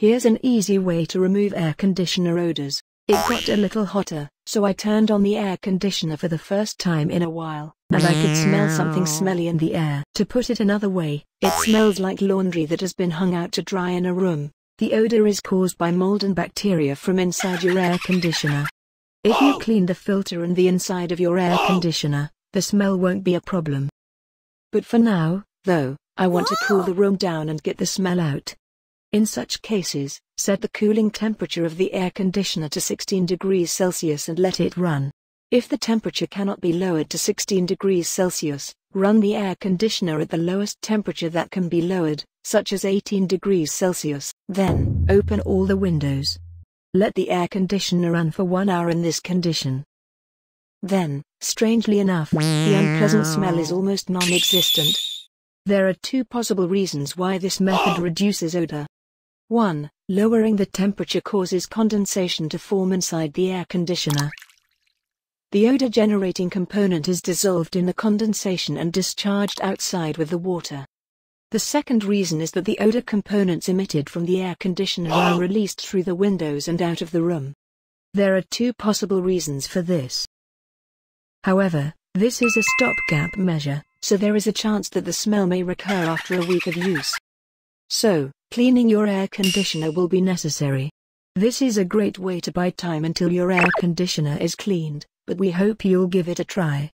Here's an easy way to remove air conditioner odors. It got a little hotter, so I turned on the air conditioner for the first time in a while, and I could smell something smelly in the air. To put it another way, it smells like laundry that has been hung out to dry in a room. The odor is caused by mold and bacteria from inside your air conditioner. If you clean the filter and the inside of your air conditioner, the smell won't be a problem. But for now, though, I want to cool the room down and get the smell out. In such cases, set the cooling temperature of the air conditioner to 16 degrees Celsius and let it run. If the temperature cannot be lowered to 16 degrees Celsius, run the air conditioner at the lowest temperature that can be lowered, such as 18 degrees Celsius. Then, open all the windows. Let the air conditioner run for one hour in this condition. Then, strangely enough, the unpleasant smell is almost non-existent. There are two possible reasons why this method reduces odor. 1. Lowering the temperature causes condensation to form inside the air conditioner. The odor generating component is dissolved in the condensation and discharged outside with the water. The second reason is that the odor components emitted from the air conditioner are released through the windows and out of the room. There are two possible reasons for this. However, this is a stopgap measure, so there is a chance that the smell may recur after a week of use. So, Cleaning your air conditioner will be necessary. This is a great way to buy time until your air conditioner is cleaned, but we hope you'll give it a try.